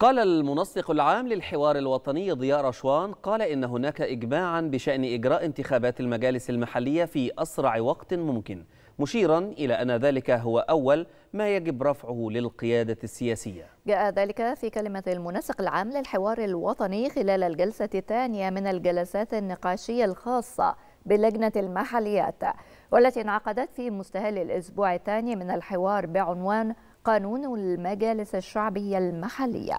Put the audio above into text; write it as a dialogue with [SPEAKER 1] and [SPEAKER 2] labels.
[SPEAKER 1] قال المنسق العام للحوار الوطني ضياء رشوان قال إن هناك إجماعا بشأن إجراء انتخابات المجالس المحلية في أسرع وقت ممكن مشيرا إلى أن ذلك هو أول ما يجب رفعه للقيادة السياسية
[SPEAKER 2] جاء ذلك في كلمة المنسق العام للحوار الوطني خلال الجلسة الثانية من الجلسات النقاشية الخاصة بلجنة المحليات والتي انعقدت في مستهل الأسبوع الثاني من الحوار بعنوان قانون المجالس الشعبية المحلية